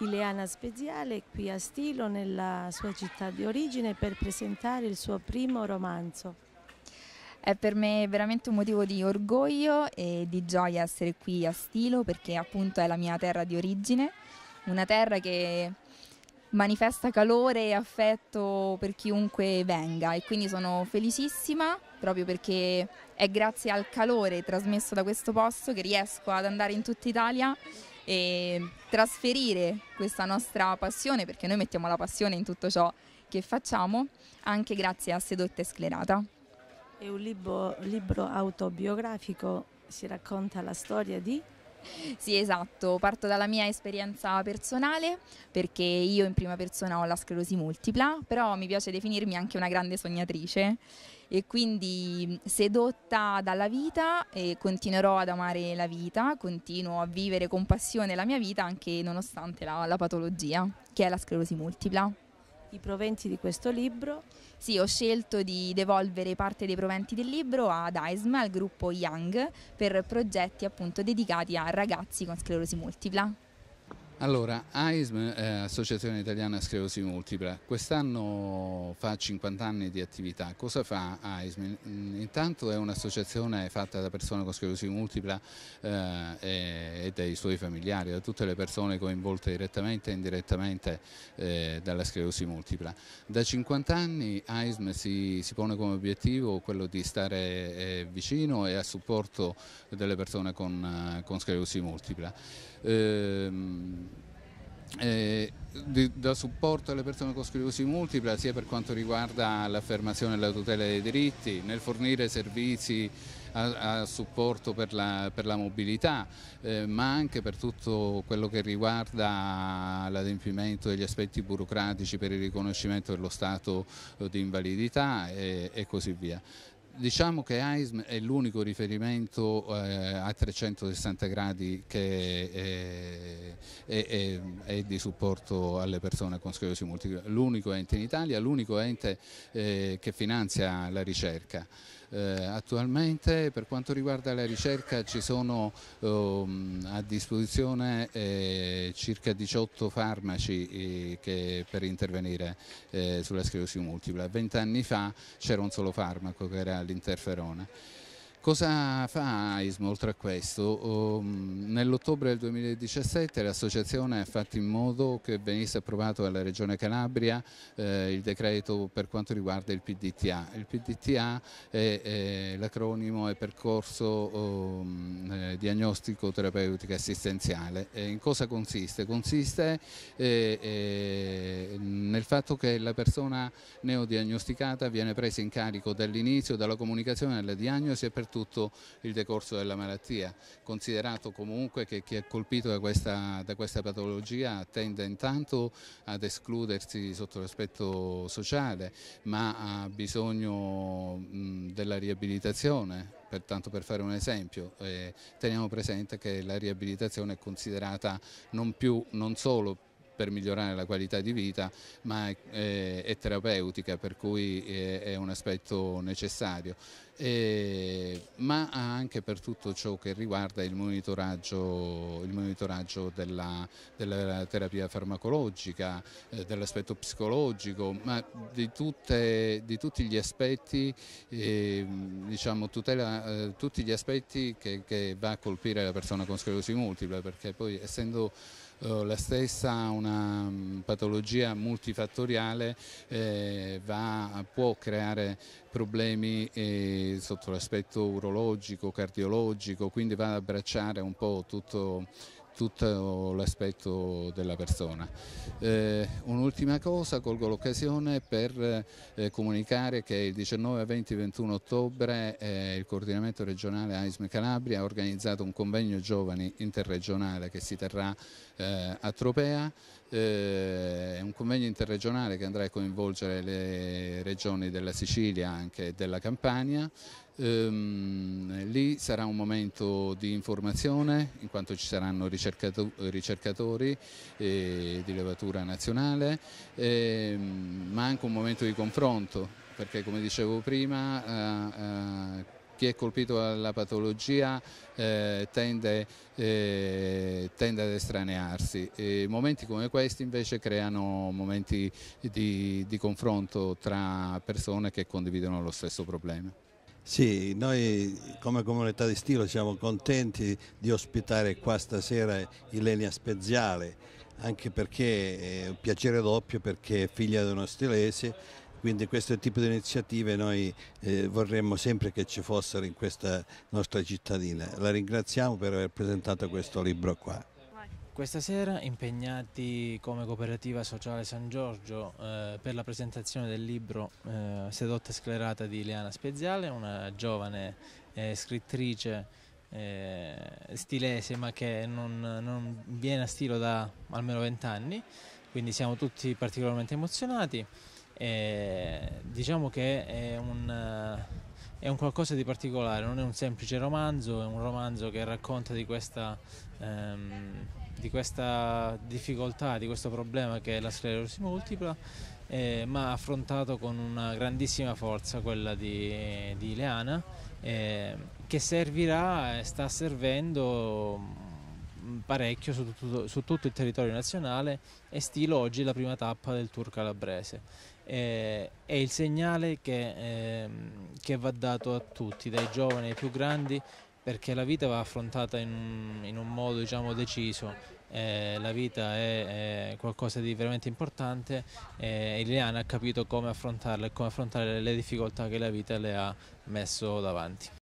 Ileana Speziale qui a Stilo, nella sua città di origine, per presentare il suo primo romanzo. È per me veramente un motivo di orgoglio e di gioia essere qui a Stilo perché appunto è la mia terra di origine, una terra che manifesta calore e affetto per chiunque venga e quindi sono felicissima proprio perché è grazie al calore trasmesso da questo posto che riesco ad andare in tutta Italia e trasferire questa nostra passione, perché noi mettiamo la passione in tutto ciò che facciamo, anche grazie a Sedotta e Sclerata. È un libro, libro autobiografico, si racconta la storia di sì, esatto, parto dalla mia esperienza personale perché io in prima persona ho la sclerosi multipla, però mi piace definirmi anche una grande sognatrice e quindi sedotta dalla vita e continuerò ad amare la vita, continuo a vivere con passione la mia vita anche nonostante la, la patologia che è la sclerosi multipla i proventi di questo libro? Sì, ho scelto di devolvere parte dei proventi del libro ad AISM, al gruppo Young, per progetti appunto dedicati a ragazzi con sclerosi multipla. Allora, AISM, eh, Associazione Italiana Sclerosi Multipla, quest'anno fa 50 anni di attività. Cosa fa AISM? Mm, intanto è un'associazione fatta da persone con sclerosi multipla eh, e, e, dai suoi familiari, da tutte le persone coinvolte direttamente e indirettamente eh, dalla sclerosi multipla. Da 50 anni AISM si, si pone come obiettivo quello di stare eh, vicino e a supporto delle persone con, eh, con sclerosi multipla. Ehm, eh, di, da supporto alle persone con sclerosi multipla sia per quanto riguarda l'affermazione e la tutela dei diritti, nel fornire servizi a, a supporto per la, per la mobilità, eh, ma anche per tutto quello che riguarda l'adempimento degli aspetti burocratici per il riconoscimento dello stato eh, di invalidità e, e così via. Diciamo che AISM è l'unico riferimento eh, a 360 gradi che è, eh, è, è, è, di supporto alle persone con sclerosi multipla, l'unico ente in Italia, l'unico ente eh, che finanzia la ricerca. Eh, attualmente per quanto riguarda la ricerca ci sono ehm, a disposizione eh, circa 18 farmaci eh, che, per intervenire eh, sulla sclerosi multipla. 20 anni fa c'era un solo farmaco che era l'interferone. Cosa fa AISM oltre a questo? Mm, nell'ottobre del 2017 l'associazione ha fatto in modo che venisse approvato dalla Regione Calabria eh, il decreto per quanto riguarda il PDTA. Il PDTA è, l'acronimo è percorso mm, eh, diagnostico terapeutico assistenziale. in cosa consiste? Consiste eh, nel fatto che la persona neodiagnosticata viene presa in carico dall'inizio, dalla comunicazione alla diagnosi e per tutto tutto il decorso della malattia, considerato comunque che chi è colpito da questa, da questa patologia tende intanto ad escludersi sotto l'aspetto sociale, ma ha bisogno della riabilitazione pertanto per fare un esempio eh, teniamo presente che la riabilitazione è considerata non, più, non solo per migliorare la qualità di vita, ma è, è terapeutica, per cui è, è un aspetto necessario. Eh, ma anche per tutto ciò che riguarda il monitoraggio, il monitoraggio della, della, terapia farmacologica, eh, dell'aspetto psicologico, ma di, tutte, di, tutti gli aspetti, eh, diciamo, tutela eh, tutti gli aspetti che, che va a colpire la persona con sclerosi multipla, perché poi essendo eh, la stessa una mm, patologia multifattoriale eh, va, può creare problemi eh, sotto l'aspetto urologico, cardiologico, quindi va ad abbracciare un po' tutto tutto l'aspetto della persona. Eh, Un'ultima cosa, colgo l'occasione per eh, comunicare che il 19, 20 e 21 ottobre eh, il coordinamento regionale AISM Calabria ha organizzato un convegno giovani interregionale che si terrà eh, a Tropea, eh, è un convegno interregionale che andrà a coinvolgere le regioni della Sicilia anche e della Campania Ehm, lì sarà un momento di informazione in quanto ci saranno ricercato ricercatori eh, di levatura nazionale, ehm, ma anche un momento di confronto perché come dicevo prima eh, eh, chi è colpito dalla patologia eh, tende, eh, tende, ad estranearsi. E momenti come questi invece creano momenti di, di confronto tra persone che condividono lo stesso problema. Sì, noi come comunità di stilo siamo contenti di ospitare qua stasera Ilenia Speziale, anche perché è un piacere doppio perché è figlia di uno stilese, quindi questo tipo di iniziative noi eh, vorremmo sempre che ci fossero in questa nostra cittadina. La ringraziamo per aver presentato questo libro qua. Questa sera impegnati come cooperativa sociale San Giorgio eh, per la presentazione del libro eh, Sedotta sclerata di Ileana Speziale, una giovane eh, scrittrice eh, stilese ma che non, non viene a stilo da almeno vent'anni, quindi siamo tutti particolarmente emozionati. E eh, diciamo che è un è un qualcosa di particolare, non è un semplice romanzo, è un romanzo che racconta di questa, ehm, di questa difficoltà, di questo problema che è la sclerosi multipla, eh, ma affrontato con una grandissima forza, quella di, di Ileana, eh, che servirà e sta servendo Mm, parecchio su tutto, su tutto, il territorio nazionale e stilo oggi la prima tappa del tour calabrese. Eh, è il segnale che, eh, che, va dato a tutti, dai giovani ai più grandi, perché la vita va affrontata in un, in un modo diciamo, deciso. Eh, la vita è, è, qualcosa di veramente importante eh, e Liliana ha capito come affrontarla e come affrontare le difficoltà che la vita le ha messo davanti.